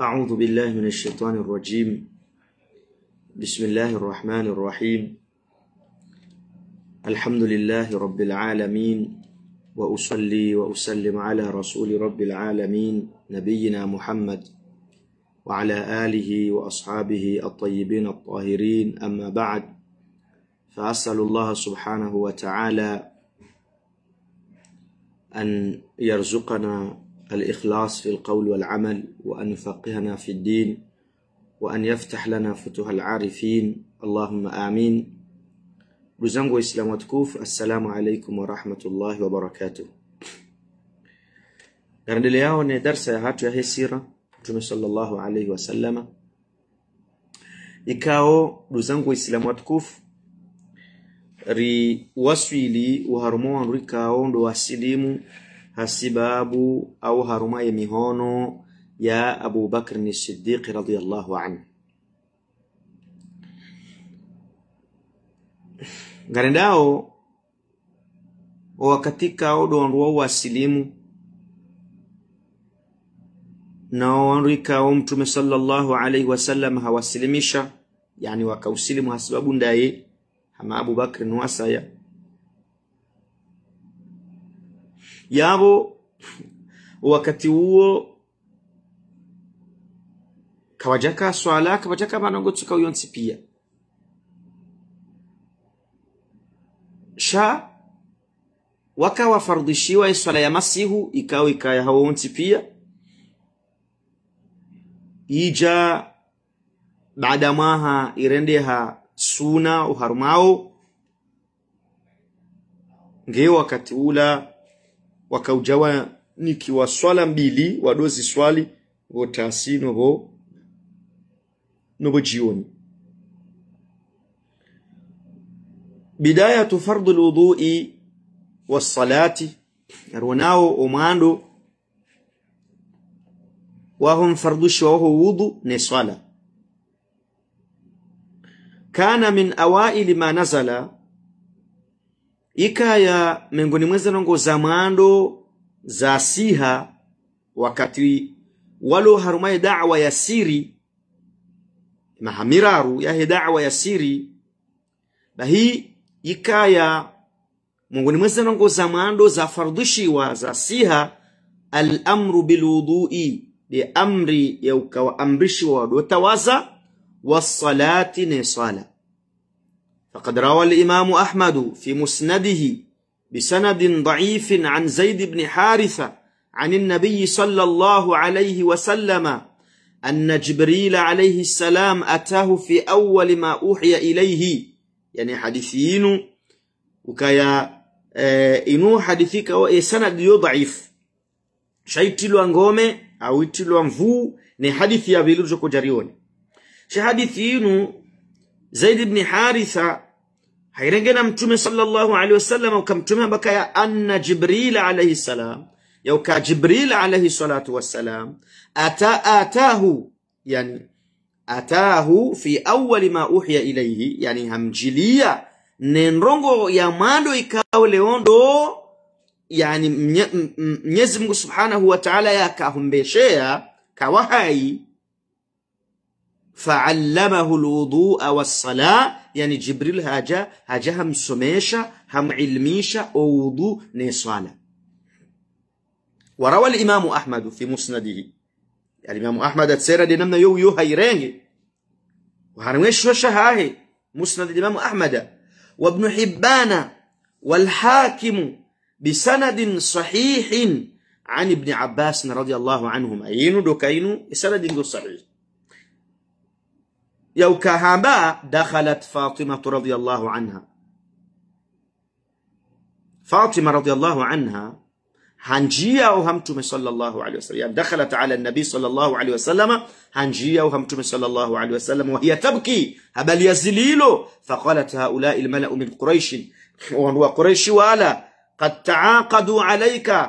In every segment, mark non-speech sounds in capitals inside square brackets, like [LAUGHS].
أعوذ بالله من الشيطان الرجيم بسم الله الرحمن الرحيم الحمد لله رب العالمين وأصلي وأسلم على رسول رب العالمين نبينا محمد وعلى آله وأصحابه الطيبين الطاهرين أما بعد فأسأل الله سبحانه وتعالى أن يرزقنا الإخلاص في القول والعمل وأن يفقهنا في الدين وأن يفتح لنا فتوح العارفين اللهم آمين بزنغو إسلام وتكوف السلام عليكم ورحمة الله وبركاته كان اليوم ني درس هاتو هي سيرة صلى الله عليه وسلم إكاو بزنغو إسلام وتكوف ri waswili uharumo wa nrikao ndo wasilimu هالسباب أو هرما يميهونو يا أبو بكر الصديق رضي الله عنه غرنداو وقتي كاودو أنرو واسليمو نواندو كاوم تومي صلى الله عليه وسلم هواسلميشا يعني وكاوسلمو هالسباب داي هما أبو بكر نواسايا yabo wakati huo kabajaka swala kabajaka manongo tsuka pia sha wakawafardishiwa swala ya masihu ikawa ikaya hawonsi pia ija baada irende irendeha suna uharumao nge wakati ula wakaujawa nikiwa swala mbili wadozi swali votasi novo novo jioni bidayatu fardu lwudui wassalati arwonawo omwando wahon fardushi waho wudu ne swala kana min awaili ma nazala ikaya mengoni mweza nongo za mwando za siha wakati walo harumaye da'wa ya siri mahamiraru yahe da'wa ya siri bahi ikaya mengoni mweza nongo za mando za fardishiwa za siha al-amru bilwudu'i bi amri ya ukawaamrishiwa wadotawaza wasalati ne sala فقد روى الإمام أحمد في مسنده بسند ضعيف عن زيد بن حارثة عن النبي صلى الله عليه وسلم أن جبريل عليه السلام أتاه في أول ما أوحي إليه يعني حديثين وكيا آه، إنو حديثك سند يضعف shaitilwa غومي أو itilwa mvuu فو hadithi حديثي vilivyokuja rioni shi hadithi inu زيد بن حارثة hairenge na mtume sallallahu alaihi wasallam ukamtumia baka ya anna jibril alaihi salam yauka jibril alaihi salatu wassalam ata atahu yani atahu fi awali ma uhiya ilaihi yani hamjilia nenrongo ya mando ikao leondo yani mnyezi mnye, mungu subhanahu wa ta'ala yakahumbeshea kawahai فعلمه الوضوء والصلاة يعني جبريل هاجا هاجا هم سميشة هم علميشة ووضوء نصالة وروى الإمام أحمد في مسنده يعني الإمام أحمد تسير نمنا يو يو هيراني وهرمش وشهاهي مسند الإمام أحمد وابن حبان والحاكم بسند صحيح عن ابن عباس رضي الله عنهم أين دوكين سند صحيح يو كهاما دخلت فاطمة رضي الله عنها فاطمة رضي الله عنها هنجية وهمتم صلى الله عليه وسلم يعني دخلت على النبي صلى الله عليه وسلم هنجية وهمتم صلى الله عليه وسلم وهي تبكي هبل يزليله فقالت هؤلاء الملأ من قريش وهو قريش والا قد تعاقدوا عليك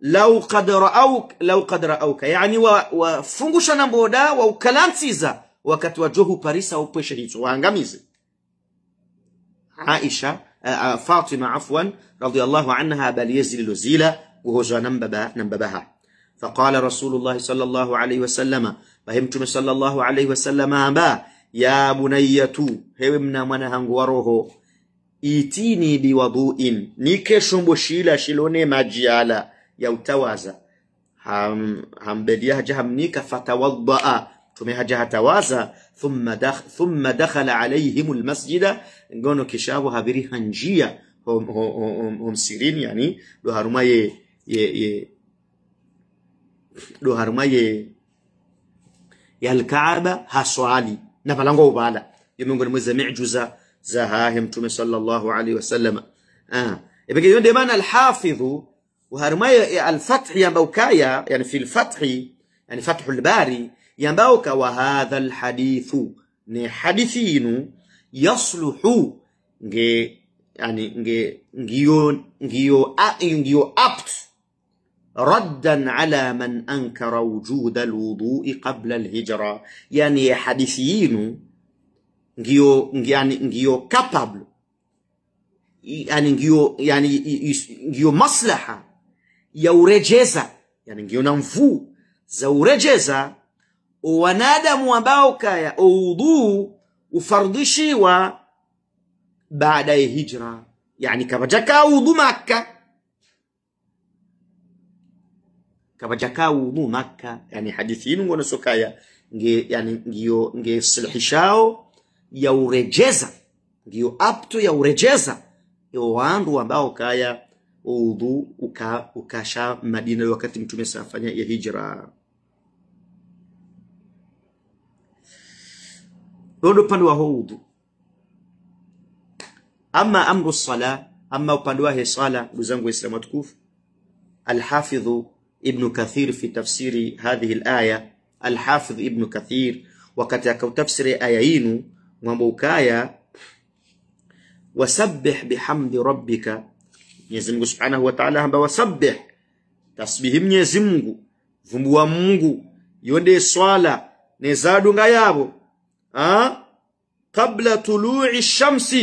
لو قد رأوك لو قد رأوك يعني وفنقش نبودا وكلان سيزا wakatiwajohu parisa upwe shahitu waangamize aisha uh, fatima afwan radhiallahu anha baliyezi lilozila guhozwa nambabaha faqala rasulullahi sal alaihi wasalama bahe mtume sal alaihi wasalama amba ya bunayatu hewe mna mwana wa roho itini biwaduin nikeshombo shila shilone majiala yautawaza ham, hambedia haja hamnika fatawaddaa تومي هجا هتوازا ثم دخ ثم دخل عليهم المسجد غونو كشابو هابيري هنجيا هم هم هم سيرين يعني لو هرما ي ي ي لو هرما ي يا الكعبة ها سؤالي نفلانغو بالا يمنغو المزا معجزة زها هم تومي صلى الله عليه وسلم اه يبقى يون ديمان الحافظ وهرما الفتح يا بوكايا يعني في الفتح يعني فتح الباري yambauka wa hadha alhadithu ne hadithi inu yasluhu nge yani nge ngiyo ngiyo ngiyo apt ردا على من أنكر وجود الوضوء قبل الهجرة يعني حديثيين ngiyo yani ngiyo capable yani ngiyo yani ngiyo maslaha ya urejeza yani ngiyo na mvuu za urejeza wanadamu ambao kaya udhuu ufardishiwa baada ya hijra yani kama jakaa udhu makka kama jakaa udhu makka yani hadithi inu ngona sokaya nge yani ngiyo nge silhishao ya urejeza ngiyo apto ya urejeza yo wandu ambao kaya udhu ukasha uka madina wakati mtume safanya ya hijra huo ndio upande wa udhu. Ama amru sala, ama upande wake sala, ndugu zangu waislamu watukufu, Alhafidhu Ibnu Kathir fi tafsiri hadhihi alaya, Alhafidh Ibnu Kathir wakati akautafsiri aya yinu mwamba ukaya wasabbih bihamdi rabbika, Mwenyezi Mungu subhanahu wa ta'ala hamba wasabbih, tasbihi Mwenyezi Mungu vumbua Mungu yonde swala nezadunga yabo قبل طلوع الشمس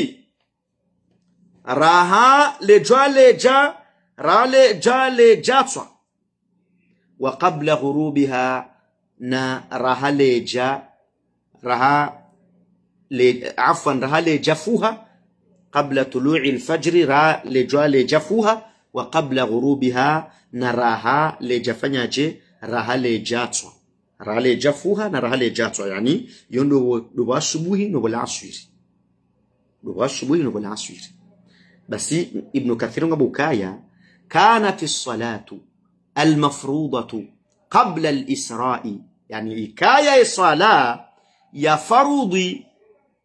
راها لجا لجا را لجا لجا وقبل غروبها نا راها لجا راها عفوا راها لجفوها قبل طلوع الفجر را لجا لجفوها وقبل غروبها نراها لجفنياجي راها لجاتوا rahalee jaffuuha na rahalee jaatsuha yani yon dhubaa subuhi nobolaa aswiri dhubaa subuhi nobolaa aswiri basi ibnu kathir ngabo kaya kanat salatu almafrudatu qabla alisrai yani ikaya ya sala ya farudhi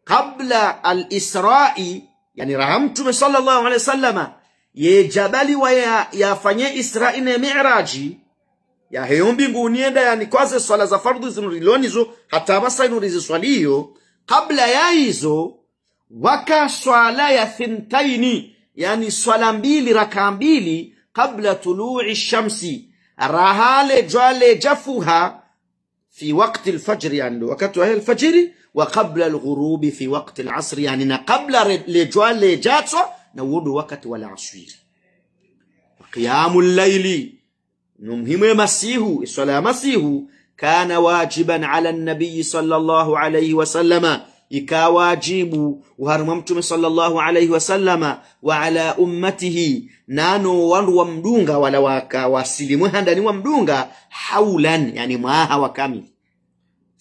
qabla alisrai yani raha mtume sallallahu alaihi wasallama yejabaliwa yafanye israi na miraji ya yaheyombi nguunienda yanikwaze swala za fardhi zinulilonizo hatabasainulizi ziswaliyo kabla yaizo waka swala ya thintaini yani swala mbili raka mbili kabla tului shamsi rahale jwale jafuha fi wakti lfajri yani wakati wa lfajiri wa qabla lghurubi fi wakti lasri yani na kabla lejwale jatswa na wudu wakati wa laswiri qiyamu llaili umuhimu ya masihu swala ya masihu kana wajiban ala nabii sallallahu alayhi wasallama ikawajibu uharumwa mtume sallallahu alayhi wasallama wa ala ummatihi nano wandu wa mdunga wala wakawasilimwe handani wa mdunga haulan yani mwaha wa kamili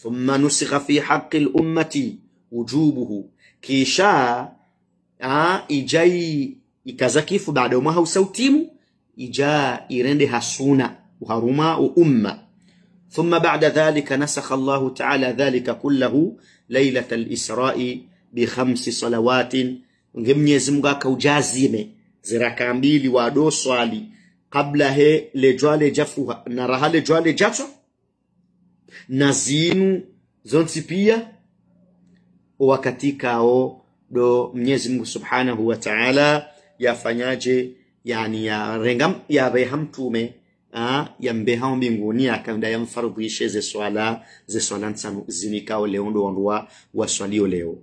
thumma nusikha fi haqi lummati wujubuhu kisha ah, ijai ikazakifu baada ya mwaha usautimu ijaa irende hasuna uharuma umma thumma bada dhalika nasakha llahu taala dhalika kullahu lailata lisrai khamsi salawatin nge mnyezi mungu akaujazime ziraka mbili do swali kabla he lejwale jafuha na rahale jwale jatwa na zinu zonsi pia wakatikao do mnyezi mungu subhanahu wa taala yafanyaje yani ya rengam ya beham tume a yambe hao mbinguni akanda yamfardhishe ze swala ze swala ntsanu zinika ole ondo ondwa waswalio leo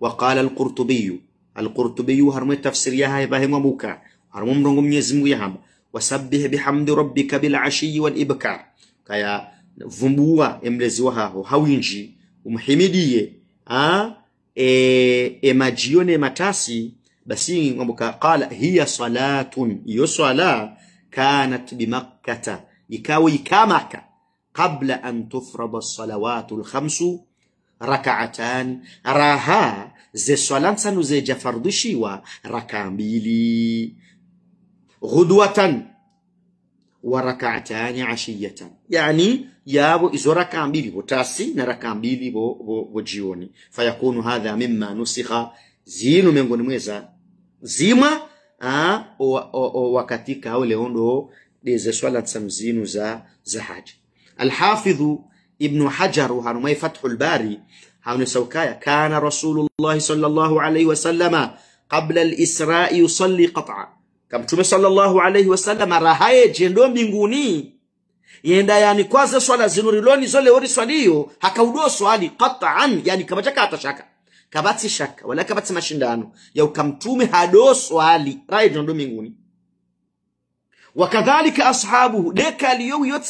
وقال القرطبي القرطبي هرم تفسير يها إبراهيم أبوكا هرم مرنغ من يزمو يهم rabbika bil ربك wal والإبكار kaya vumbuwa emlezi wahaho hawinji umhimidiye a e, e majione matasi basi kwamba qala hiya salatun hiyo sala kanat bimakkata ikawa ikamaka qabla an tufrada salawatu lkhamsu rakaatan raha ze swala nsanu zejafardishiwa raka mbili ghudwatan wa rakaatani ashiyatan yani yabo izo raka mbili na raka bo, bo, bo jioni fayakunu hadha mima nusikha zinu miongoni mweza zima hein, ou, ou, ou katika au leondo deze swala tsamzinu za za haja alhafidhu ibnu hajaru hanumai fathu lbari haune saukaya kana rasulullahi salllahu alaihi wasallama qabla alisrai yusalli qata kamtume salllahu alaihi wasallama rahaye jendo mbinguni yenda yani kwaze swala zinuri loni zole ori swaliyo hakaudo swali qataan yani kamachaka atashaka kabati shaka wala kabati mashindano ya ukamtume hado swali rai ndio mbinguni wakadhalika ashabu deka liyo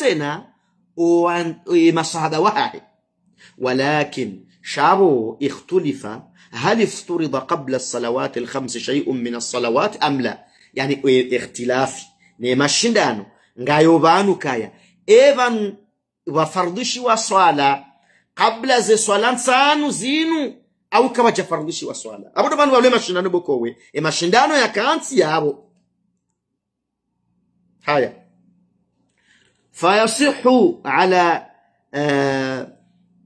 e, masahada wahe ولكن شابو اختلف هل افترض قبل الصلوات الخمس شيء من الصلوات أم لا يعني اختلاف نمشندانو ngayo vanu kaya evan wafardhishi wa swala kabla ze swala nsanu zinu au kama jafarudishi wa swala abu ndo wale mashindano bokowe e mashindano yakaansi yabo haya fayasihu ala uh,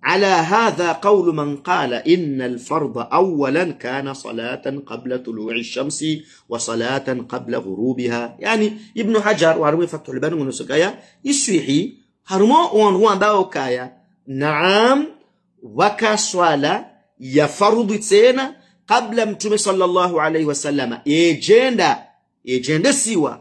على هذا قول من قال إن الفرض أولا كان صلاة قبل طلوع الشمس وصلاة قبل غروبها يعني ابن حجر وهرمي فتح البان ونسكايا يسويحي هرمو وان هو كايا نعم وكا صلاة ya tena kabla mtume sallallahu alaihi wasallama yejenda yejendesiwa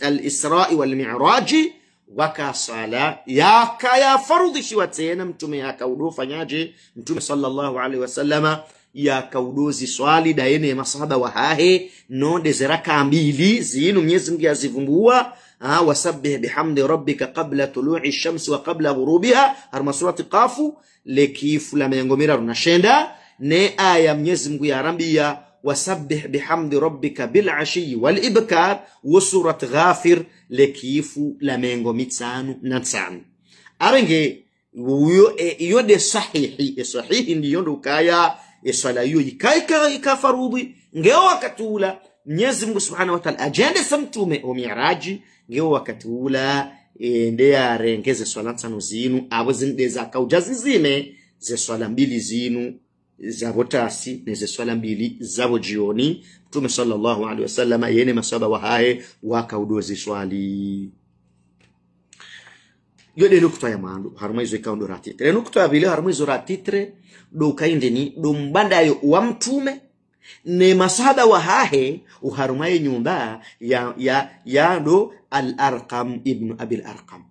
alisrai walmiraji wakasala yakayafarudhishiwa tena mtume yakaudo fanyaje mtume sallallahu alaihi wasallama yakaudozi swali daene ya masahaba wahahe no dezeraka mbili zinu mnyezi mngi azivumbua ah wasabbih bihamdi rabbika qabla tulu'i shamsi wa qabla ghurubiha harma surati qafu lekifu la mengomira runashenda ne aya mnyezi mungu ya arambia wasabbih bihamdi rabbika bil ashiyi wal ibkar wa surat ghafir lekifu la mengomi tsanu na tsanu arenge e, de sahihi e sahihi ndiyo ndukaya e swala hiyo ikaika ikafarudhi ngeo wakatula mnyezi mungu subhanahu wa ta'ala ajende samtume o miraji ngewo wakati ula e, ndeyarenge zeswala ntsano zinu abo zindeza kauja zizine zeswala mbili zinu zabo tasi nezeswala mbili zabo jioni mtume sallallahu alaihi wasallam yene masaba wahaye wakaudozi swali yo de nukta ya mandu haruma izo ikawa ratitre nukta ya vile haruma izo ratitre do kaindeni do mbandayo wa mtume ne masada wahahe uharumaye nyumba ya, ya, yando alarqam ibnu abil arqam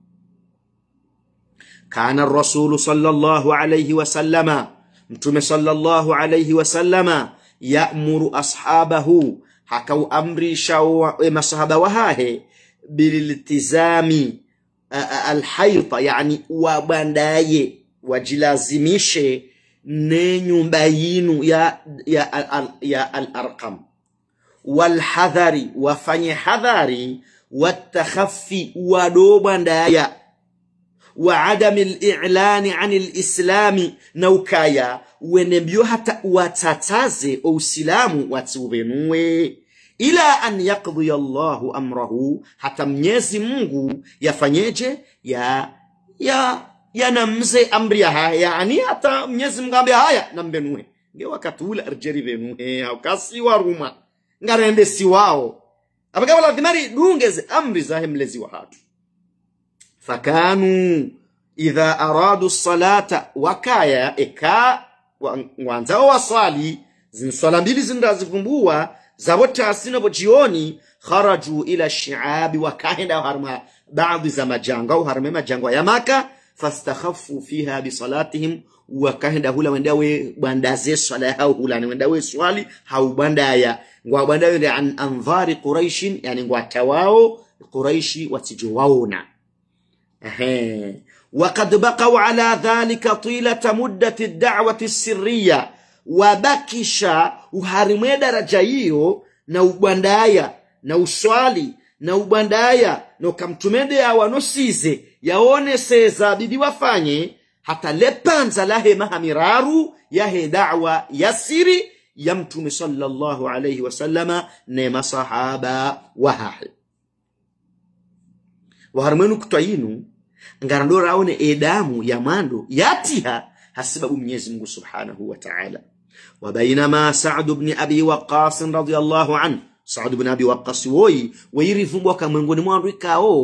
kana rasulu sallallahu alayhi wasallama mtume sallallahu alayhi wasallama yamuru ashabahu hakauamrisha e, masahaba wahahe bililtizami alhaita yani wabandaye wajilazimishe ne nyumba yinu ya, ya, al, ya al-arqam walhadhari wafanye hadhari watakhafi wadoba ndaya wa adami lilani ani lislami na ukaya mbio hata watataze usilamu watubenue ila an yakdhiya llahu amrahu hata mnyezi mungu yafanyeje ya ya yanamze amri ya haya yani hata mnyezi mngambia haya nambenue nge wakati ule arjeri benue kasi wa ruma ngarende si wao apaka wala dhimari dungeze amri zahe mlezi wa hatu fakanu idha aradu salata wakaya eka wanza wanzao wasali zinswala mbili zindazivumbua zabo tasino bo jioni kharaju ila shiabi wakaenda harma baadhi za majanga au harme majanga ya maka fastakhafu fiha bisalatihim wakaenda hula wendawe bandaze swala yao hula ni wendawe swali ngwa ngwabandaya ndi an anvari quraishin yani tawao quraishi wasijowaona ehe وقد بقوا على ذلك طيلة dawati الدعوة السرية wabakisha uharimwe daraja hiyo na ubandaya na uswali na ubandaya na ukamtumende awanosize yaone seza bidi wafanye hata lepanza lahe mahamiraru yahe dawa yasiri ya mtume sallallahu alayhi wasallama ne masahaba wahahe waharumwenu yinu ngarandora aone edamu ya mando yatiha hasibabu mnyezi mungu subhanahu wa taala wabainama sadu bni abi waqasin radiallahu anhu saadu bin abi Waqqas woi wakasi vumbwa weirivungwaka mwengoni mwandu ikao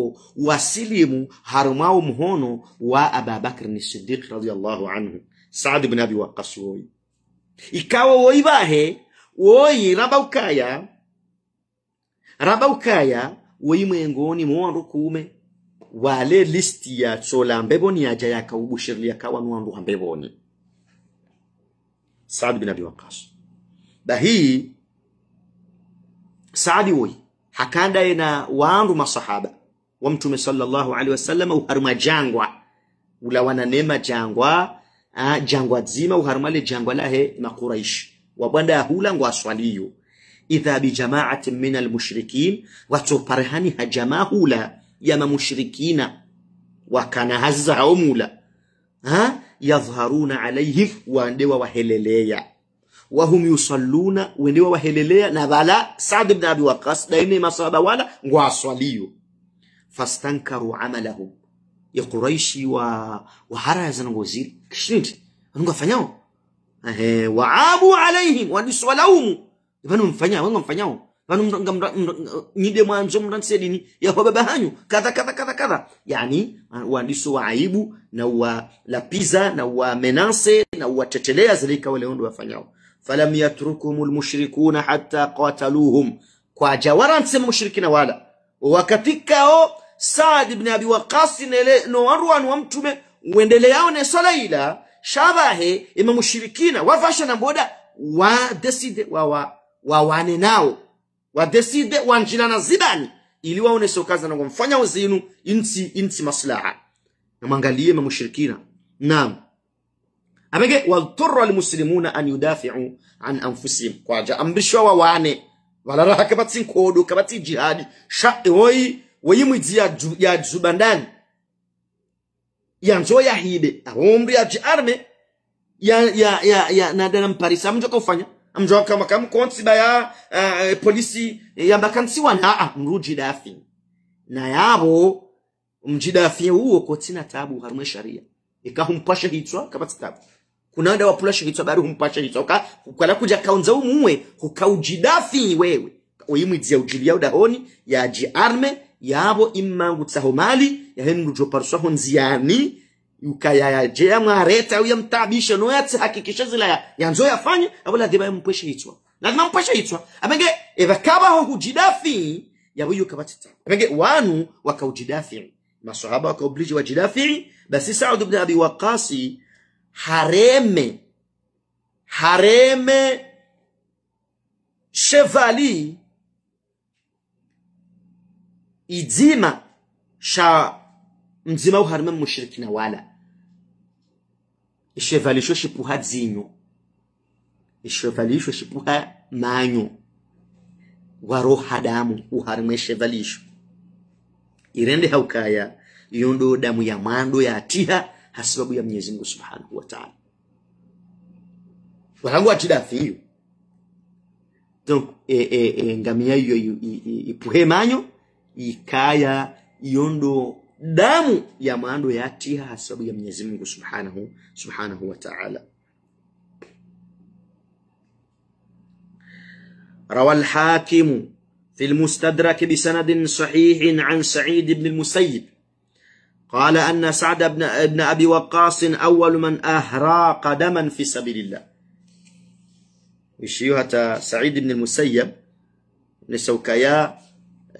wasilimu harumao mhono wa Abu Bakr ni Siddiq radhiyallahu anhu saadu bin abi Waqqas woi. ikawa woi bahe woyi rabaukaya rabaukaya woi mwengoni mwandu kuume wale listi ya chola mbeboni ya yaja ya kawa nwandu hambeboni saadu bin abi Waqqas. bahii sahabi woy hakadayena wandu masahaba wa mtume sallallahu alaihi wasallam uharuma jangwa ula wananema jangwa a, jangwa dzima uharumale jangwa lahe wa wabwanda hula ngwa aswaliyo idha bijamaatin min almushrikin ha jama'a hula ma mushrikina hazza haomula ha yadhharuna alaihim wa heleleya wahum yusalluna wendewa wahelelea na bala Sa'd ibn Abi Waqas daini masaba wala ngwaswaliyo fastankaru amalahum ya Quraishi wa waharaya zanongoziri kishindi wanongafanyao ehe waabu alaihim waniswalaumu vanu mfanyao wango mfanyao vanu nyide mwanzo mranse dini ya baba hanyu kadha kadha kadha kadha yani waandiso wa aibu na wa lapiza na wa menance na wa tetelea zilika wale ondo wafanyao falam yatrukumu lmushrikuna hatta qataluhum kwa jawaransema mushrikina wala wakatikao saad bni abi waqasi nowarwanu wa mtume uendeleyao nesolaila shabahe ima mushirikina wavasha na mboda wadeside wawane nao wadeside wanjilana zibani ili waoneso kazi nangomfanya uzinu insi insi maslaha namwangalie mamushirikina naam amege wadhurra almuslimuna an yudafi'u an anfusihim kwaja ambishwa wa wane valarara kabati nkodo kabati jihadi sha oi oyi mwidzi ya ju, ya zubandani ya nzo ya hide ahomri ya jarme ya ya ya ya nadana mparisa amjoka ufanya amjoka makam konsi baya uh, polisi ya bakansi wana a ah, mruji dafi na yabo mjidafi huo kotina tabu harume sharia ikahumpasha hitwa kabati tabu unaenda wapula shihitsoka bari humpasha hitsoka kuja kaunza umwe ukaujidafi wewe uyimwidzia ujilia udahoni ya yaji arme yabo imangutsaho mali yahengujoparuswaho nziani ukayayajea mwareta uya mtabisha no noyatse hakikisha zila ya, yanzo yafanya abo lazima yampweshe hitswa lazima mpweshe hitswa amenge evakabaho hujidafi yabo yukabatita amenge wanu wakaujidafi masahaba wakaobliji wajidafi basi saud ibn abi waqasi hareme hareme chevali idzima sha mdzima uharime mushirikina wala sho shipuha dzinyo sho shipuha manyo waro hadamu uharime shevalisho irende haukaya iyo ndo damu ya mwando ya atiha hasababu ya Mwenyezi Mungu Subhanahu wa Ta'ala. Wanangu achidafi hiyo. Donc e, e, e, ngamia hiyo ipuhe manyo ikaya iondo damu ya mando yatiha tiha hasabu ya Mwenyezi Mungu Subhanahu Subhanahu wa Ta'ala. روى الحاكم في المستدرك بسند صحيح عن سعيد بن المسيب قال أن سعد بن ابن أبي وقاص أول من أهرى قدما في سبيل الله وشيوها سعيد بن المسيب لسوكايا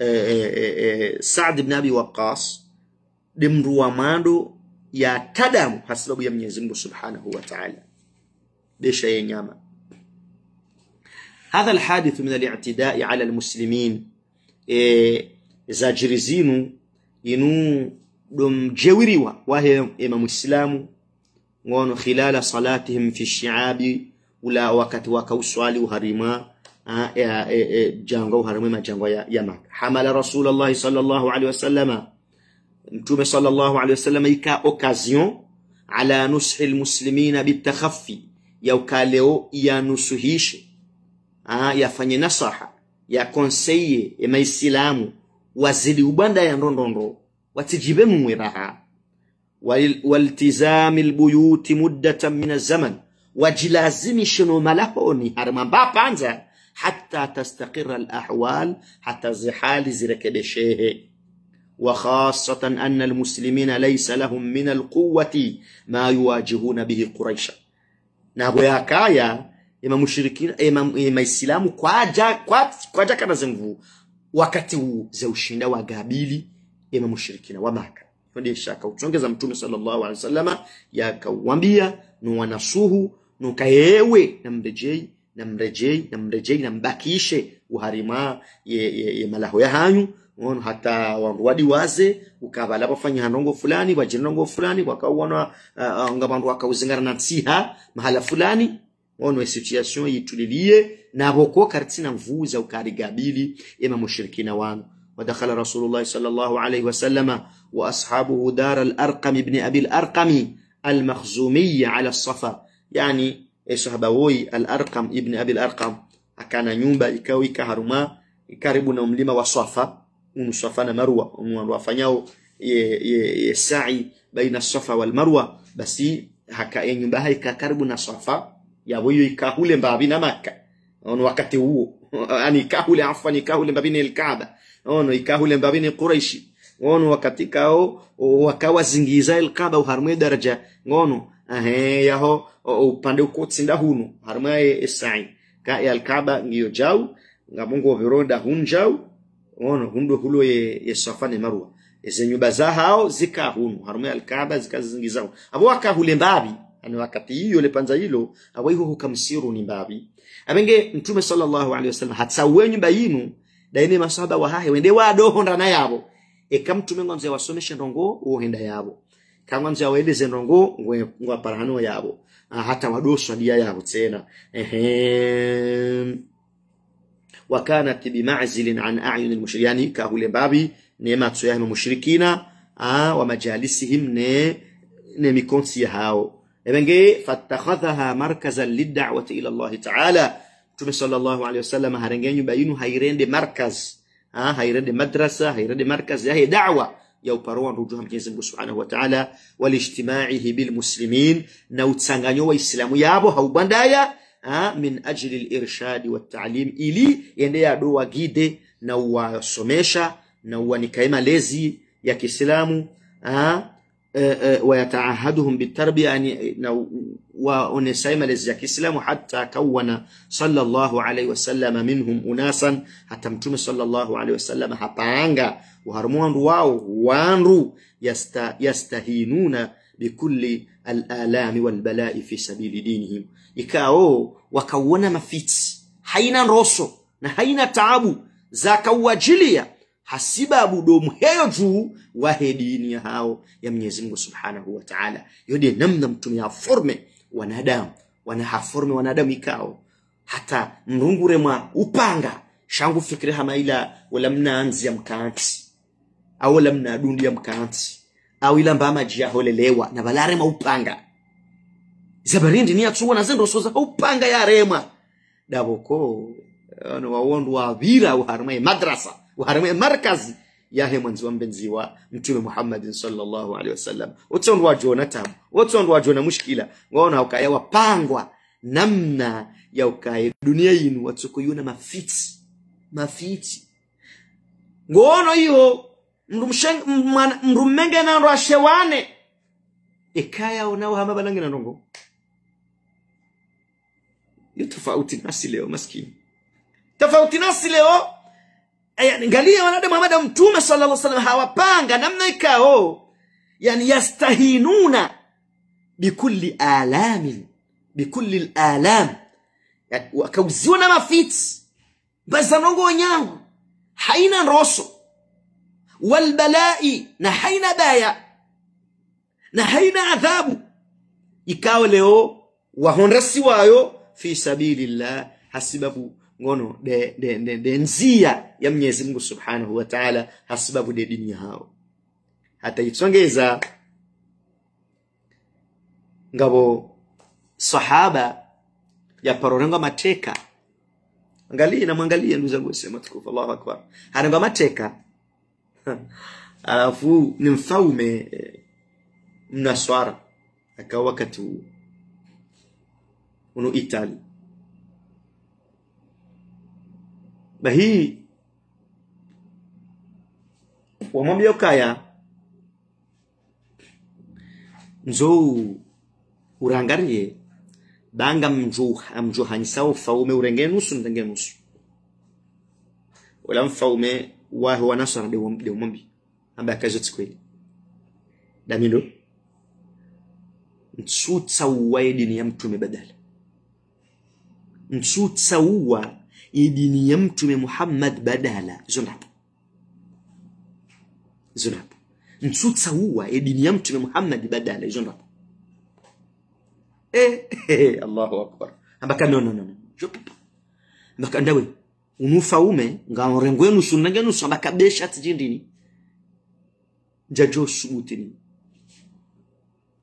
إيه، إيه، إيه، سعد بن أبي وقاص دمروا مانو يا تدم حسلوا يم يزمو سبحانه وتعالى بشا ينياما هذا الحادث من الاعتداء على المسلمين إيه زاجرزينو ينو ɗomjewiriwa wahe ema muislamu ngono khilala salatihim fi shiabi ula wakati wakauswali uharima e, e, e, jango uharima majangwa ya, ya maka hamala rasulullahi sallallahu alaihi wasallama mtume sallallahu alaihi wasallama ika occasion ala nushi lmuslimina bitakhaffi yauka leo yanusuhishe yafanye nasaha ya konseye emaisilamu wazidi ubanda ya ndondondo وتجبمرها والتزام البيوت مدة من الزمن شنو ملحوني هرمان بابانزا حتى تستقر الأحوال حتى زحال بشيه وخاصة أن المسلمين ليس لهم من القوة ما يواجهون به قريشا نابويا كايا إما مشركين إما إما إسلام كواجا كواجا كما زنفو wakati huu za ushinda ya mamushirikina wa Maka. Hiyo shaka ishara Mtume sallallahu alaihi wasallama, yakauambia nuwanasuhu nukayewe, na mrejei na mrejei na mbakishe uharima ya malaho ya hanyu ono hata wadi waze ukabala bafanya hanongo fulani bajira fulani wakauona uh, uh nga bandu na tsiha mahala fulani ono situation yitulilie na naboko kartina mvuza ukarigabili ema mushirikina wanu ودخل رسول الله صلى الله عليه وسلم وأصحابه دار الأرقم بن أبي الأرقم المخزومي على الصفا يعني إيه صحابوي الأرقم بن أبي الأرقم كان نيومبا إكاوي كهرما كاربو نوملما وصفا ونصفا نمروة ونوافنيو يسعي بين الصفا والمروى بس هكا إيه نيومبا هاي كاربو نصفا يابويو إكاهولي مبابين مكة ونوكتي هو يعني [LAUGHS] إكاهولي عفوا إكاهولي مبابين الكعبة ono ikahule mbavini quraishi ngono wakatika ao wakawazingiza ilkaba uharmwe daraja ngono ahe yaho upande uko ukotsinda hunu harmwe esai ka ya alkaba ngiyo jau ngamungu wavironda hunjau ono hundo hulo ye, ye safane marwa ese nyumba za hao zika huno hunu harumwe alkaba zikazizingiza abo wakahule mbabi ani wakati hiyo le panza hilo awaiho hukamsiru ni mbabi abenge mtume sallallahu alaihi wasallam hatsawenyu bayinu daine masaba wahahe wende wadohondana yavo ekamtume ngwanze wasomeshe ndongo uhenda yavo kangwanze awaendeze ndongo ngwaparano yavo hata wadoswa dia yavo tena ehe وكانت بمعزل عن أعين المشركين يعني كهول بابي نعمة سياهم المشركين آه ومجالسهم ن نمكون سيهاو إبنجي فاتخذها مركزا للدعوة إلى الله تعالى tumi sallallahu alaihi wasallam harengenyu bayinu hairende markaz ha hairende madrasa hairende markaz ya da'wa ya uparoa ndujuha Mwenyezi Mungu Subhanahu wa Ta'ala walijtimaihi bilmuslimin na utsanganyo wa Islamu yabo haubandaya ha, min ajli al-irshad wa ta'lim ili yende ya doa gide na uwasomesha na uwanikae malezi ya Kiislamu ha, أه، أه، ويتعهدهم بالتربية يعني ونسيم للزكسلام حتى كون صلى الله عليه وسلم منهم أناسا حتى متوم صلى الله عليه وسلم حتى عنga وهرمون واو وانرو يست يستهينون بكل الآلام والبلاء في سبيل دينهم إكاو وكون مفيت حين روسو نحين تعبو ذاك وجليا hasiba ya budomu heyo juu wahe dini ya hao ya Mwenyezi Mungu Subhanahu wa Ta'ala. Yode namna mtu ya forme wanadamu wana haforme wanadamu ikao hata mrungure mwa upanga shangu fikri hama ila wala mnaanzi ya mkanti au wala mnadundi ya mkanti au ila mbama jia holelewa na balare mwa upanga zabarindi ni atuwa na zendo soza upanga ya rema daboko eh, wa vira wa harumai madrasa uharamia markazi yahe mwenzi wa mbenzi wa mtume muhammadin salllahu alehi wasallam utondo wajona tabu utondo wajona mushkila waona ukaya wapangwa namna ya ukaye dunia yinu watsukuyuna mafiti mafiti ngono iyo mrumenge nando ashewane ekaya onao hama balange nandongo iyo tofauti nasi leo maskini tofauti nasi leo Eh, angalia ngalia wanadamu amada mtume sallallahu alaihi wasallam hawapanga namna ikao yani yastahinuna bikulli alamin bikulli alam yani, wakauziwa na mafiti mbazanongo nyangu haina nroso walbalai na haina baya na haina adhabu ikao leo wahonresi wayo fi sabilillah hasibabu ngono de de de, de nzia ya Mwenyezi Mungu Subhanahu wa Ta'ala hasababu de dini yao hataisongeza ngabo sahaba ya parorengo mateka angalia namwangalia ndugu zangu sema tukufu Allahu akbar anarenga mateka [LAUGHS] alafu ni mfaume eh, mnaswara akawa wakati huo uno Italia na hii wamwambia ukaya nzou urangarie banga mjuha ufaume urenge nusu ndenge nusu wala mfaume waho wanasara deumwambi ambaye akazoti kweli damindo ntsutsa uwae dini ya mtume badala ntsutsa uwa idini ya mtume muhammad badala zondapo zondapo ntsutsahuwa huwa idini ya mtume muhammad badala zondapo eh, eh, eh, allahu akbar ambaka no no jopopa ambaka ndawe unufaume nga orengo yenusu nangenusu ambaka beshat jindini njajo subutini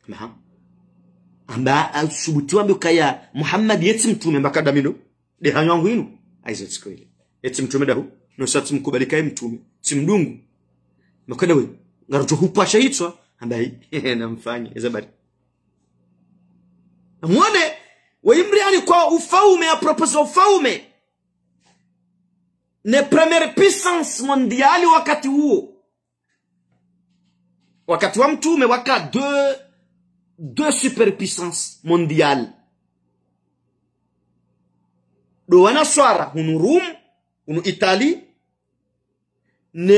mahamu amba asubutiwa mbukaya muhammad yetsi mtume mbakadamino dehanyangu inu Isaac Skwili. Eti mtume dahu, nusa tumkubalikai mtume, si timdungu. Makwenda we, ngarujo hupasha hitwa, andai, [LAUGHS] namfanya, ezabari. Mwone, weimri yani kwa ufaume, aproposa ufaume, ne premier puissance mondiali wakati huo. Wakati wa mtume waka deux, deux superpuissances mondiales do wana swara hunu rum hunu italie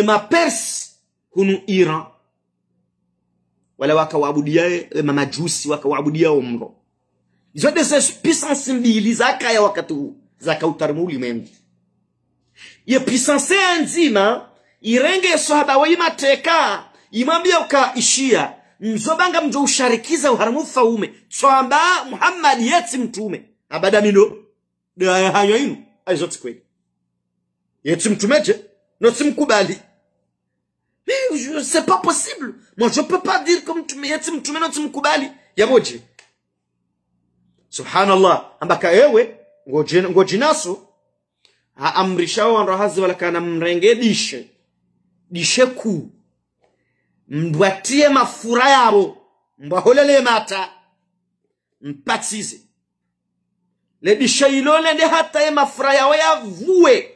ma perse hunu iran wala wakawaabudia eh, mamajusi wakawaabudia omro zote zesu puissance mbili zakaya wakati huu zakautarimu ulimwengu ye puissance ya nzima irenge sohaba weimateka imwambia ukaishia mzobanga mjo usharikiza uharamu faume tswamba muhammad yeti mtume abada mino hayo inu aizo si kweli ye simtumeche no simkubali c'est pas possible moi je peux pas dire comme tume yetu mtume no simkubali yaboje subhanallah ambaka ewe ngojinaso aamrishao wanrohazi walakana mrengedishe dishe kuu mbwatie mafura yabo mbwaholele mata mpatsize lebishailone nde hata ye mafura yawe yavuwe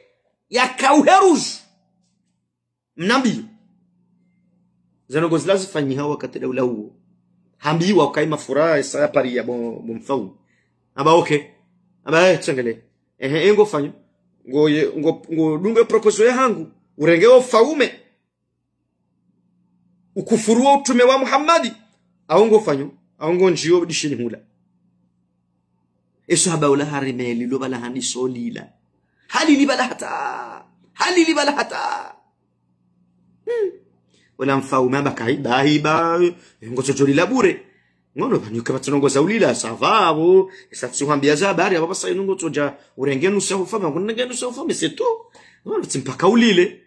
yakauheruzu mnambiyo zanogo zilazifanyiha wakati daula huo hambiwa ukai mafura isaya pari ya bomfaulu aba oke aba eh changale ehe engo eh, fanyo ngo ngo ngo dunge proposal yangu urengeo faume ukufuruo utume wa Muhammadi aongo fanyo aongo njio dishini hula lo esohabawula haremee liloba hali li bala hata hali li bala hata wala kai hmm. wala mfaume abakaibahiba la bure ngono banyuke batinongoza ulila savavo esatsuhambia za habari abo basa inungo toja urengenu sehufama kunengenu sehufama setu ngono timpaka ulile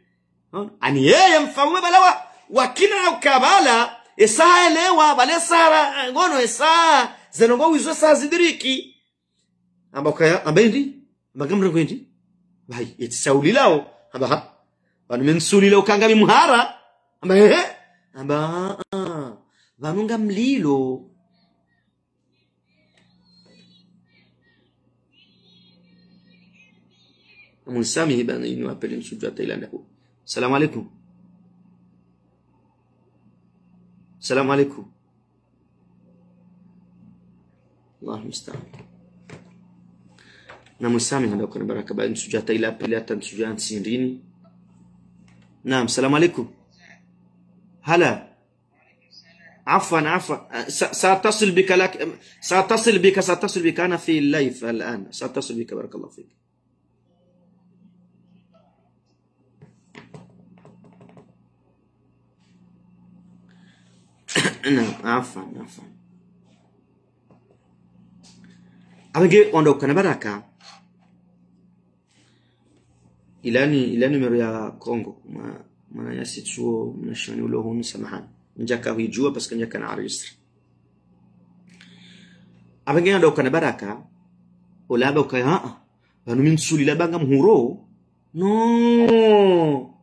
ani yeye mfaume balawa wakina na ukabala esaha elewa bale sara ngono esa zenongo wizo sa zidiriki ambayo ambagamra ngwendi vai etisaulilao amba ha vanhu mensulile ukanga mimuhara amba hehe amba aa ah, vanonga mlilo mwinsamihi bana niwapele msuju wa tailanda huu salamu alaikum salamu alaikum allahu نعم سامي هذا كنا بركة بعد سجاتا إلى بليات تنسجان سيريني نعم السلام عليكم هلا عفوا عفوا سأتصل بك لك سأتصل بك سأتصل بك أنا في اللايف الآن سأتصل بك بارك الله فيك نعم عفوا عفوا أنا أبغي أندوك أنا بركة ilani ilani mero ya Congo ma ya situo tsuo mnashani ulo hunu samahan njaka huijua parce njaka na aristri abengena ndo kana baraka olaba ukaya ah, ha ah, banu min suli nga mhuro no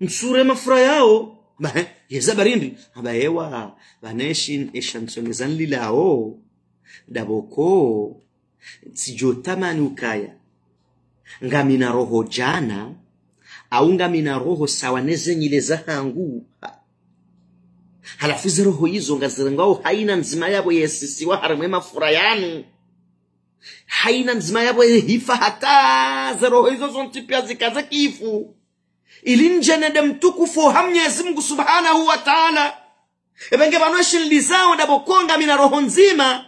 msure mafura yao bahe eh, yeza barindi abayewa baneshin eshansongezan lilao daboko sijotamani ukaya ngamina roho jana au ngamina roho sawa nezenyile hangu halafu ze roho yizo ngazirengawo haina nzima yabo yesisiwa harimwe mafura yanu haina nzima yabo yehifa hata zeroho hizo zontipya zikaze kifu ilinjenede mtukufu hamnyezi mungu subhanahu wa taala ebenge banweshinlizao dabokonga mina roho nzima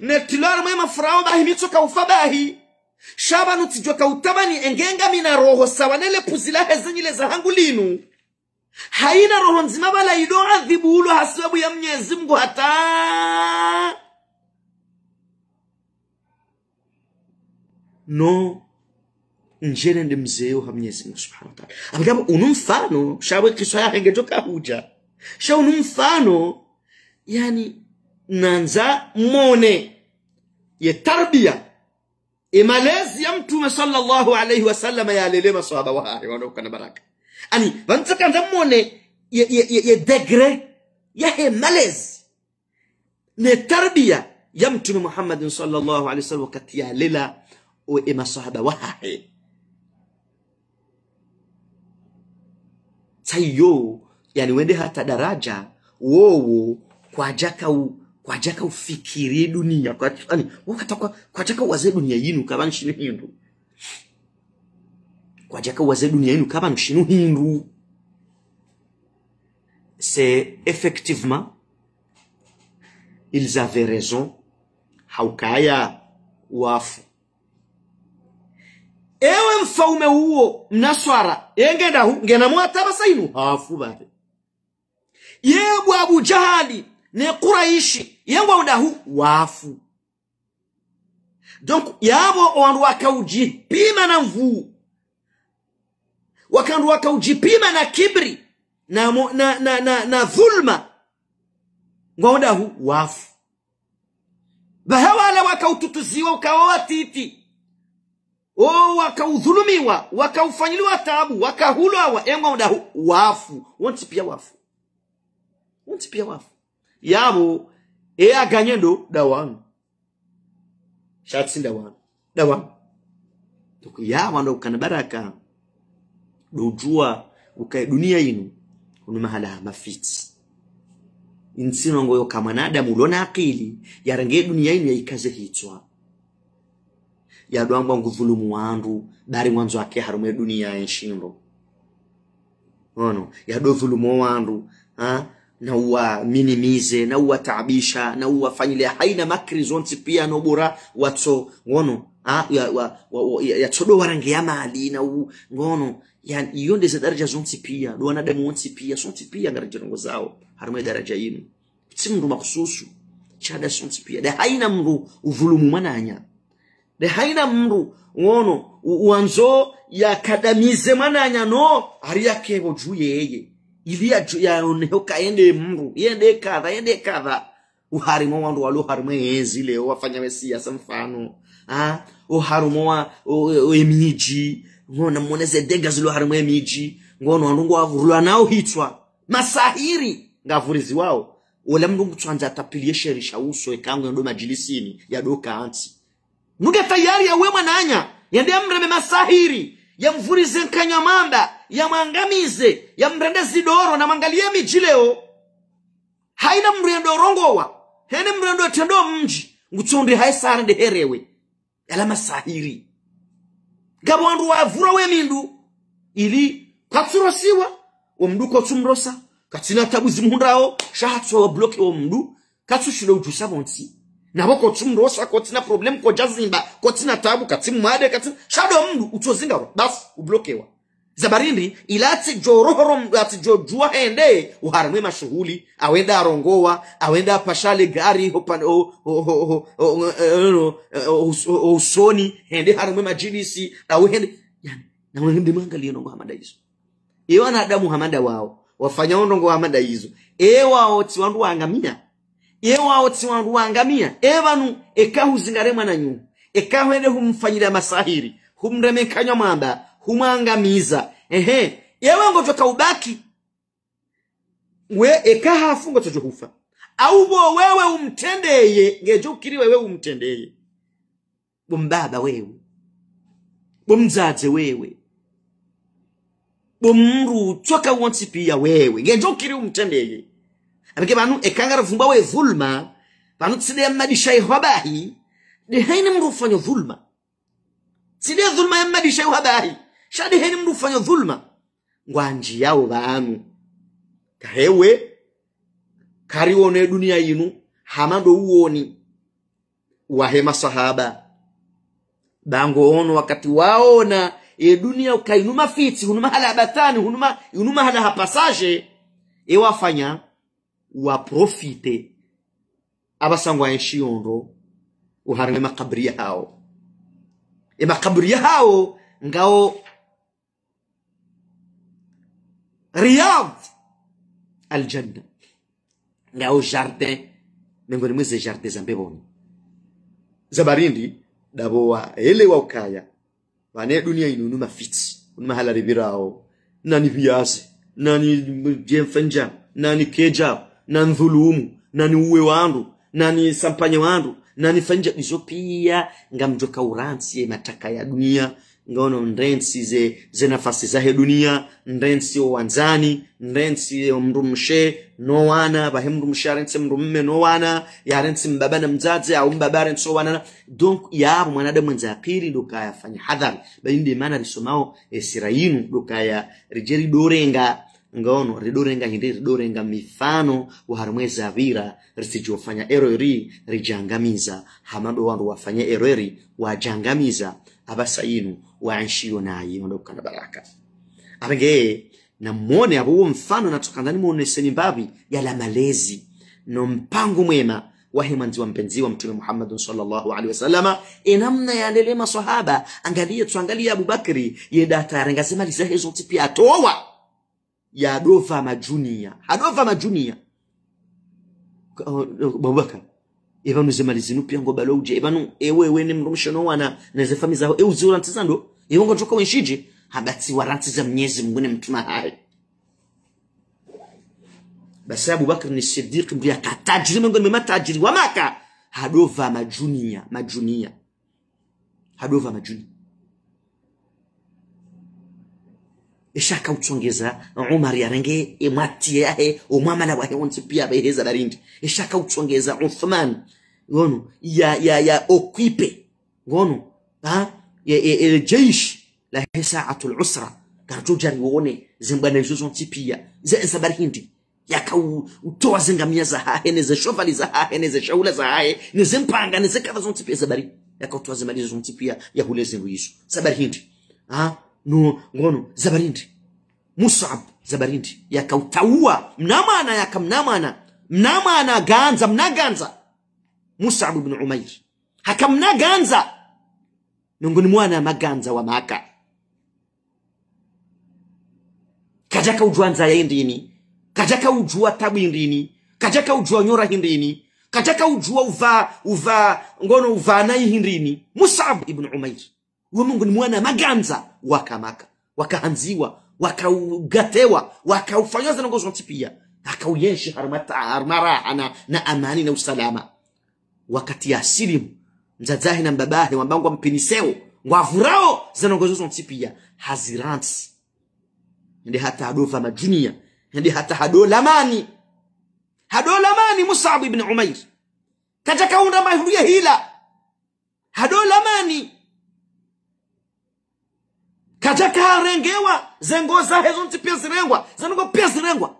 netilwarimo emafurao bahimitso kaufa bahi shabanutsidwe kautabani engenga mina roho sawanele phuzila hezenyile zahangu linu haina roho nzima bala ido idoadhibu ulo hasiwebu ya mnyezi mgu hata no njene ndi mzeo ha mnyezi mgu subhanu wa ta'ala unu unumfano shawe kiswa ya hengejo kahuja sha unumfano yani nanza mone ye tarbia e, malezi ya mtume sallallahu alaihi wasallama yalele masahaba wahayo wanaokana baraka ani vantsakanda ndamone ye, ye, ye, ye degre yahe malezi ne tarbia ya mtume Muhammad sallallahu alaihi wasallam wakati yalela e masahaba wahahe sayo yani wende hata daraja wowo jaka u kwajaka ufikiri dunia kwa yani kwajaka waze dunia yinu kaba nshinu hindu kwajaka waze dunia yinu kaba nshinu hindu c'est effectivement ils avaient raison haukaya wafu ewe mfaume huo mnaswara yengenda mwataba sainu hafu bade yebu abu jahali ne kuraishi yengwa udahu wafu donc yabo wandu wakaujipima na mvuu wakandu wakaujipima na kibri na, na, na, na, na dhulma ngwaudahu wafu bahawala wakaututuziwa ukawawa titi o wakaudhulumiwa wakaufanyiliwa tabu wakahulwawa engwa udahu wafu wonti pia wafu wonti pia wafu yabo eyaganye eh, ndo dawanu shatsinda dawanu dawanu doko yawa ndo kana baraka dojua ukae dunia inu kuna mahala mafiti insino ngoyo kama nadamu ulona akili yarange dunia inu yaikaze hitwa yadwangwa nguvulu muandu dari mwanzo wake harume dunia yenshindo ono yadovulumu muandu ha na uwa minimize na uwa taabisha na uwa fanyile haina makri zonti pia nobora watso ngono ya yatsodowa range ya mali na u, ngono ya iyo ndeze daraja zonti pia do wanadamu zonti pia zonti pia ngaraja rongo zao harimwe daraja ino si mru makususu chada zonti pia de haina mru uvulumu mananya de haina mru ngono uanzo ya kadamize mananya no ariyake yakebo yeye ya yaonehoka yende mru yende kadha yende kadha uharimo wandu wali uharimo yenzi leo wafanya wesiasa mfano uharimo wa emiji ngona mone mwone denga zili uharimo emiji ngona ndungu avurula nao hitwa masahiri ngavurizi wao ole mlungu tswanza atapilie sherisha uso ekangu ndo majilisini ya doka anti nuge tayari ya wema nanya yende mreme masahiri yamvurize nkanyamanda yamwangamize yamrende zidoro namwangalie miji leo haina mrendo rongowa hene mrendo tendo mji ngutsundi haisara ndeherewe yalamasahiri sahiri ngabo wavura we mindu ili katsurosiwa omdu kotsumrosa katsina tabu zimhundawo shahatsowa bloke omdu katsushile ujusa vonsi nabo kotsumrosa kotsina problem kojazimba kotsina tabu katsimwade katsina shado mndu ro bas ublokewa zabarindi ilati jorohoro ati jojua hende uharamwe mashughuli awenda arongowa awenda pashale gari hopa o o o usoni hende haramwe na uhende nawendemwangalie nongo hamada hizo na adamu hamada wao wafanya ondongo hamada hizo ewa ewao tiwandu waangamia yewawo tiwanruwangamia evanu ekahuzingaremwa na nyungu ekahwede humfanyira masahiri kanyo mamba humangamiza ehe yewango tokaubaki we ekahafu ngo tojohufa aubo wewe umtendeye ngejo kiri wewe umtendeye bumbaba wewe bumzaze wewe bumru choka wonsi pia wewe ngejo kiri umtendeye apike panu ekhangara vumba we vulma panu tside mmadisha ihwabahi haini mru fanyo dhulma tside dhulma ya mmadisha ihwabahi shadiheni mndu ufanya dhulma ngwanji yawo vanu kahewe karione dunia inu hamado uoni wahema sahaba ono wakati waona e dunia ukainuma fiti hunuma hala abatani hunuma hunuma hala hapasashe ewafanya waprofite abasan gwa yenshi yon ro ou harle makabri ya hawo. E makabri ya hawo nga o riyav al janda. Nga o jarte, menkwene mwen se jarte zanpe bon. Zabarin ri, dabo e le waw kaya, wane dunye yon ou nou mafit, ou nou mahala revira a o, nanib yazi, nanib djen fenjan, nanib kejao, na ndhulumu na niuwe wandu na nisampanye wandu na nifanyija izo pia ngamjoka uransi mataka ya dunia ngono ndensi ze, ze nafasi zahe dunia ndensi wanzani ndensi mndu mshe no wana bahe mndu mshe arensi mndu no wana ya yarensi mbaba na mzazi au mbaba arensi abu mwanada yabo akiri wenza ya dokayafanya hadhari baindi maana risomao esira eh, yinu dokaya rijeri dorenga ngaono ridorenga hindi ridorenga mifano waharimweza avira risijofanya ero eri rijangamiza hamabe wandu wafanye ero eri wajangamiza abasainu waanshiyo ndo ondokukana baraka abenge namuone abo uwo mfano seni muoneseni ya la malezi no mpango mwema wahi manzi wa mpenzi wa mtume Muhammadun sallallahu alaihi wasallama enamna ya yalele masahaba angalie tuangalie Abubakri yedata arengaze lizahe hizo tipi atoa ya adovama majunia adovama majunia oh, babubakar evanuze mali zinu pia ngobala uje evanu ewe wene mrumshono wana neze fami zaho euzi ora ntizando ewe ngotoka wenshije habati waranti za mnyezi mgune mtuma hai basi abubakar ni sidiq mri akatajiri mngone mematajiri wamaka hadova majunia majunia hadova majunia eshaka utsongeza umar yarenge emwati yahe omwamala wahe onse pia bahereza barindi eshaka utsongeza uthman gono ya ya ya okwipe gono ha ya jeish la saatul usra jari wone zimba na zimbana hizo pia zenza utoa zinga mia za hahe neze shofali za hahe neze shaula za hahe neze mpanga neze kava zonti pia zabari yakautoa zimali zonti pia hule zingu yisu sabari hindi ha no ngono zabarindi musab zabarindi yakautaua mnamana yakamnamana mnamana ganza mnaganza musab ibn umair hakamnaganza miongoni mwana maganza wa maka kajaka ujua nzaya indini kajaka ujua tabu indini kajaka ujua nyora hindini kajaka ujua uva uva ngono uva hindini musab ibn umair huyu mungu ni mwana maganza wakamaka wakahanziwa wakaugatewa wakaufanyiwa zinangozo pia akauyenshi harmaraha na, na amani na usalama wakati ya silimu mzazahi na mbabahe wambangwa mpiniseo ngwavurao zinangozo pia haziransi ndi hata hadova majunia ndi hata hadolamani hadolamani musabu ibn umair kaja kaunda mahuria hila hadolamani kachakarengewa zengo zahe zonti pia zirengwa zanongo pia zirengwa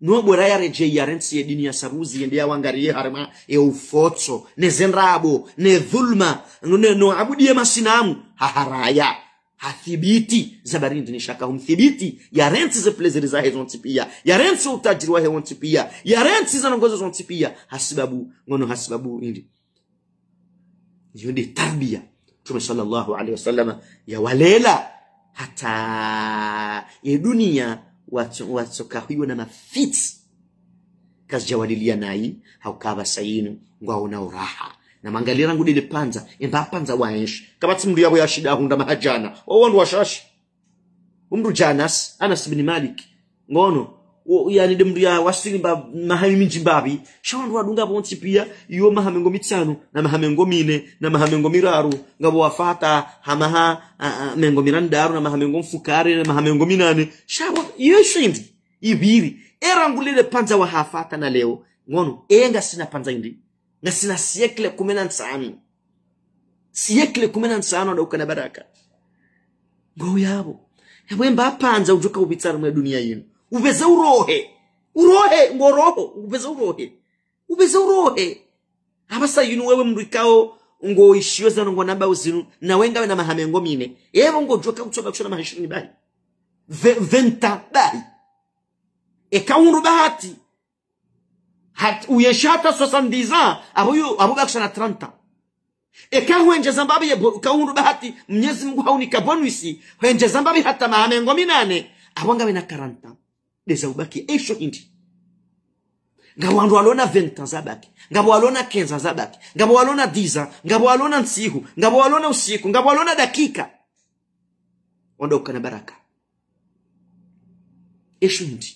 nobora yareje yarensi yedini yasaruzi yende yawangariye harima eufotso nezenrabo nedhulma noabudiye masinamu haharaya hathibiti zabarindi nishaka humthibiti yarensi zeplezeri zahe zonti pia yarensi utajiri wahe wonti pia yarensi zanongozo zonti pia hasibabu ngono hasibabu indi ndiyo ndi tabia Mtume sallallahu alaihi wasallam walela hata yedunia watsokahiwe na mafiti kazijawalilia nai haukaba sayini ngwaona uraha na mangalia rangu dile panza emba panza waenshi kabatsi mndu yabo yashida hunda mahajana wandu washashi umru janas anas bin malik ngono yani demu ya wasiri ba mahami minji mbabi shawandu wadunga bonsi pia iyo mahame ngo mitano na mahame ngo mine na mahame ngo miraru ngabo wafata hamaha uh, mengo mirandaru na mahame ngo mfukare na mahame ngo minane shawa iyo shindi ibiri erangulile panza wa hafata na leo ngono enga sina panza ndi na sina siekle kumena nsano siekle kumena nsano da ukana baraka ngo yabo yabo mbapanza ujuka ubitsara mwe dunia yenu ubeze urohe urohe ngo roho ubeze urohe ubeze urohe abasa yinu wewe mrikao ngo ishiwe zano ngo namba uzinu na wenga na mahame ngo mine yebo ngo joka kutoba kushona mahishini bali venta bali bai ekaunru bahati hat uyeshata 70 ans abuyu abuga kushana 30 ekahwenjeza mbabi kaunru bahati mnyezi Mungu hauni kabonwisi wenje zambabi hata mahame ngo minane abanga wena 40 ans dezaubakie esho indi ngabo wandu walona ans zabaki ngabo walona ans zabaki ngabo walona ans ngabo walona nsihu ngabo walona usiku ngabo walona dakika ondoka na baraka esho indi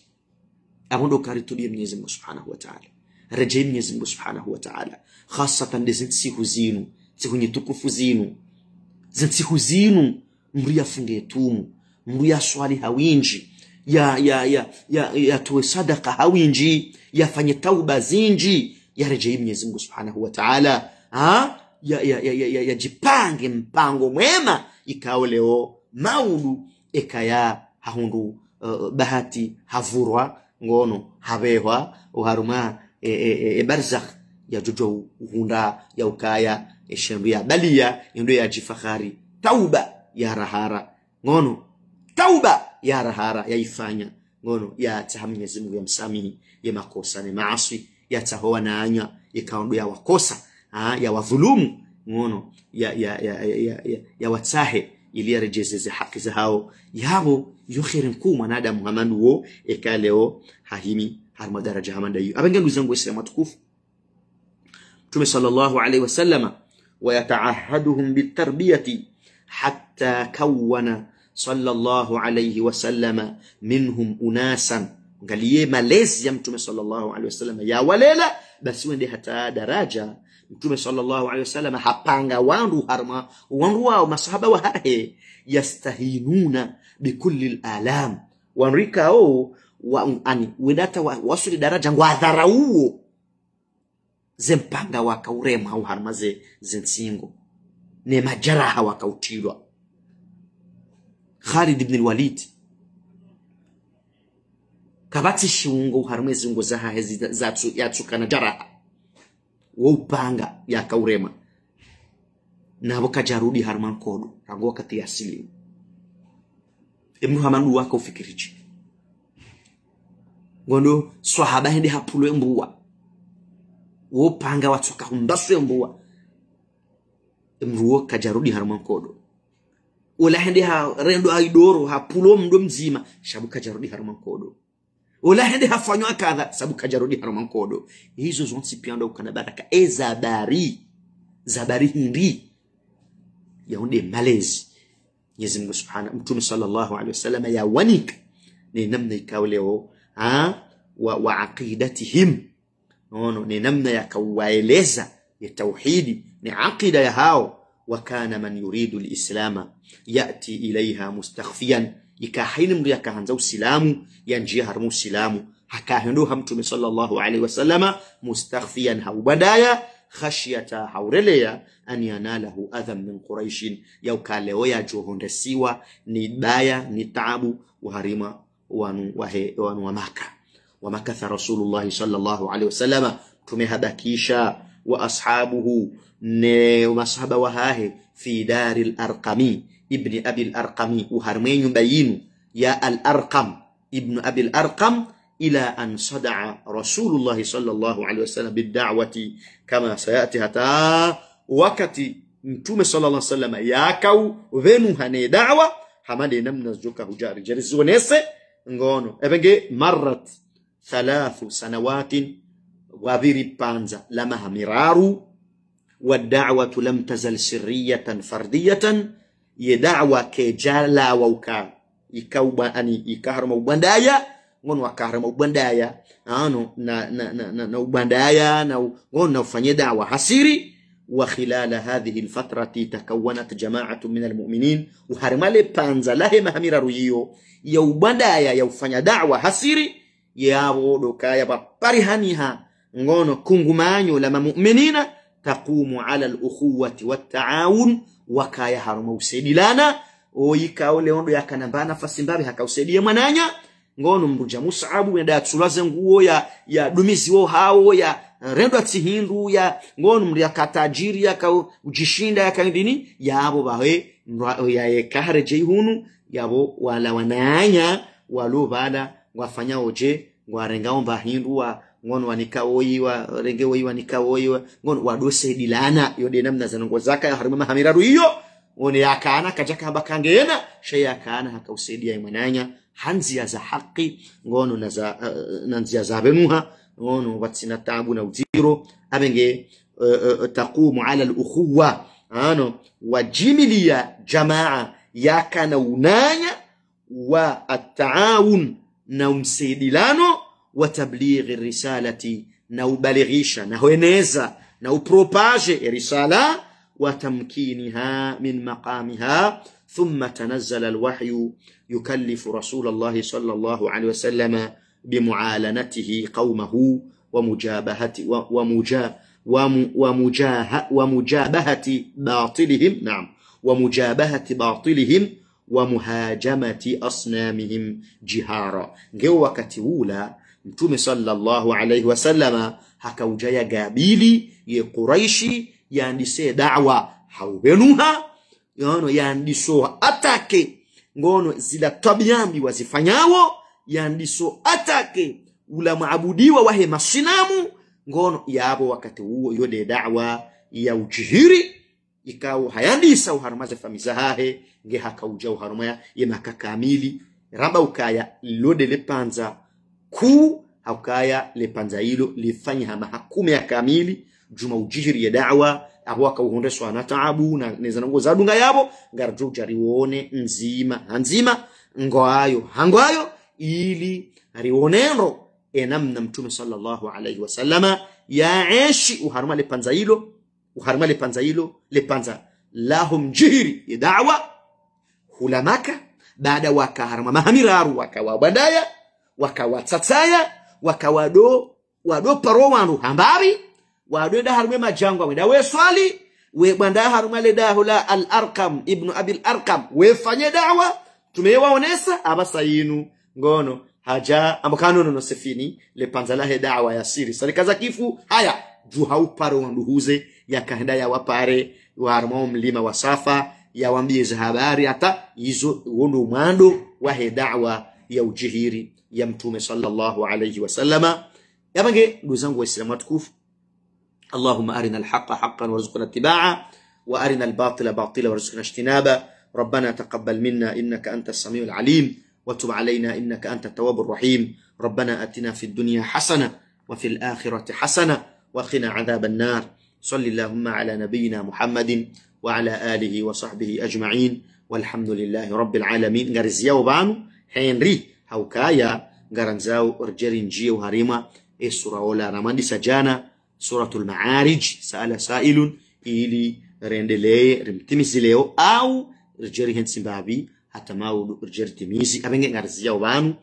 abondoka aritubie mwenyezi mungu subhanahu wa ta'ala rejei mwenyezi mungu subhanahu wa wataala hasatan de zinti zinu siku nyitukufu zinu zitsihu zinu mriya mriyafunge tumu swali hawinji ya ya ya ya yatoe sadaka hawinji yafanye tauba zinji yarejee mwenyezi mungu subhanahu wa taala yajipange ya, ya, ya, ya, mpango mwema ikao leo maudu ekaya hahundu uh, uh, bahati havurwa ngono havehwa uharuma e, e, e, e barzakh yajojo uhunda yaukaya eshendu ya balia ya yajifakhari tauba yarahara ngono tauba ya harahara yaifanya ngono yataha Mwenyezi Mungu ya makosa ni maasi yatahoa na anya yakaondoa wakosa ha, ya wadhulumu ngono ya ya ya, ya, ya, ya watahe ili arejezeze haki za hao yabo yokheri mkuu mwanadamu hamandu wo ekaleo hahimi harma daraja hamanda hiyo abenge ndugu zangu waislamu tukufu mtume sallallahu alaihi wasallama wayataahaduhum bitarbiyati hatta kawana sallallahu alayhi wasallama minhum unasan ngalie malezi ya mtume sallallahu alayhi wasallam ya walela basi wende hata daraja mtume sallallahu alayhi wasallam hapanga wandu harma wandu wao masahaba wa hahe yastahinuna bikulli alalam wanrika o wa, ani wedata wasuli daraja ngwadharauo zempanga wakaurema au harma ze zensingo ne majaraha wakautirwa Khalid ibn al-Walid kabatsishungo harumwe zungo zahahe zatsu yatsukana jaraha kaurema na boka jarudi harman kodu rango wakati asili emnu wa ko fikirichi gondo swahaba hindi hapulwe mbuwa wopanga watoka humbaswe mbuwa emruwo kajarudi harman kodu olahe nde ha rendo aidoro ha pulo mdo mzima sabu kajarudi harumankodo olahe nde hafanywa kadha sabu kajarudi harumankodo hizo zonsi ndo kana baraka e zabari zabari hindi yaunde malezi Mwenyezi Mungu Subhana Mtume sallallahu alaihi wasallam yawanika ni namna ikawa ha wa, wa aqidatihim nono ni namna kawaeleza ya tauhidi ni aqida ya hao wakana man yuridu lislama yati ilaiha mustakhfiyan ikahaini mndu yakahanza usilamu yanjia harimu usilamu hakahinduha mtume sallallahu alaihi wasallama mustakhfiyan haubadaya khashyata haurelea an yanalahu adhan min quraishin yaukaleoya johondesiwa ni baya ni taabu waharima wanu, wahe, wanu wa maka wamakatha rasulullahi sallallahu alaihi wasallama mtume habakisha وأصحابه ومصحبة وهاه في دار الأرقمي ابن أبي الأرقمي وهرمين بين يا الأرقم ابن أبي الأرقم إلى أن صدع رسول الله صلى الله عليه وسلم بالدعوة كما سيأتي حتى وقت عليه وسلم يا كو venu hane دعوة حمالي namna zoka hujari jari zonese ngono ebenge مرت ثلاث سنوات وذري بانزا لمها مرار والدعوة لم تزل سرية فردية يدعوة كجالا ووكا يكوبا أني يكهرم وبندايا ونوا wakarama ubandaya ano na na, na, na, na ubandaya na ngon na ufanye وخلال هذه الفترة تكونت جماعة من المؤمنين وهرمالي بانزا لهم همير رويو يو بدايا يو فني دعوة حسيري يا ودوكا يا بارهانيها ngono kungumanyo la mamuminina taqumu ala alukhuwati wataawun haruma usedilana oyikaole ondo yakanamba nafasi mbabe hakausedia mwananya ngono mbuja musabu yenda yatsulaze nguo ya ya dumizi wo hao ya rendwa tsihindu ya ngono mri ya ka yakatajiri yakajishinda yakandini yabo bawe ya yayekahare jeihunu yabo wala wananya walo bada wafanya oje warengaomba hindu wa ngon wanikawoyiwa renge woyiwa nikawoyiwa ngon wadose dilana yode namna zanongo zaka harima hamiraru iyo ngone yakana kajaka hamba kangena shay yakana haka imananya hanzi ya za haki ngono na za uh, za benuha ngono batsina tabu na utiro abenge uh, taqumu ala al-ukhuwa ano wajimilia jamaa yakana unanya wa at-taawun na umsaidilano وتبليغ الرسالة نو بلغيشا نو نيزا نو بروباجي رسالة وتمكينها من مقامها ثم تنزل الوحي يكلف رسول الله صلى الله عليه وسلم بمعالنته قومه ومجابهة ومجا ومجاه ومجابهة باطلهم نعم ومجابهة باطلهم ومهاجمة أصنامهم جهارا جو وقت mtume sallallahu alayhi wasallama hakauja gabili ye quraishi yandise dawa haubenuha yono yandiso atake ngono zila tabiambi wazifanyawo yandiso atake ula maabudiwa wahe masinamu ngono yabo wakati huo yode dawa ya ujihiri ikawo hayandisa uharuma zefamiza hahe nge hakauja uharuma yemakaka amili raba ukaya lode lepanza kuu hakaya lepanza hilo lifanya mahakumu ya kamili juma ujiri ya dawa abo uhondeso na taabu na neza nezanango zadunga yabo ngarju jariwone nzima hanzima ngoayo hangoayo ili rionero enamna mtume sallallahu alaihi wasallama yaeshi uharuma lepanza hilo uharuma lepanza hilo lepanza lahum jihiri ya dawa hulamaka baada wakaharuma mahamiraru wakawabadaya wakawatsatsaya wakawado wadoparo wandu hambari wadwenda harume majangwa wenda we swali we bwanda harume le dahula al arqam ibnu abil arqam we fanye dawa tumewaonesa abasa yinu ngono haja ambokano no sefini le panzala he dawa ya siri sarikaza kifu haya juhau paro wanduhuze yakaenda wa warumao mlima wa safa yawambie zahabari hata hizo wondo mwando wa he dawa ya ujihiri ya mtume sallallahu alayhi wasallama yapange ndugu zangu waislamu watukufu اللهم أرنا الحق حقا وارزقنا اتباعه وأرنا الباطل باطلا وارزقنا اجتنابه ربنا تقبل منا إنك أنت السميع العليم وتب علينا إنك أنت التواب الرحيم ربنا أتنا في الدنيا حسنة وفي الآخرة حسنة وقنا عذاب النار صل اللهم على نبينا محمد وعلى آله وصحبه أجمعين والحمد لله رب العالمين غرزيا وبانو هنري hawkaya orjeri orjarinjiye uharima e sura ola ramandi jana suratul maarij saala sailun ili rendelee rimtimisi leo au rjeri hen simbabi hata maudu rjeri timisi abenge ngarzia ubanu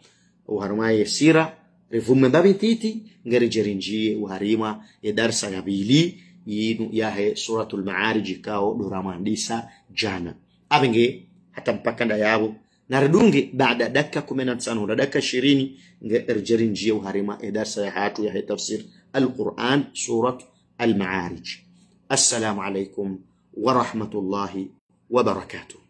uharumaye sira rivume mbabi titi ngari jerinjie uharima e darsa gabili yinu yahe suratul maarij kao duramandisa jana abenge hata mpaka nda yabo naridungi baada dakika kumi na tano na dakika ishirini nge erjeri njia uharima edarsa ya hatu ya tafsir alquran surat almaarij assalamu alaikum warahmatullahi wabarakatuh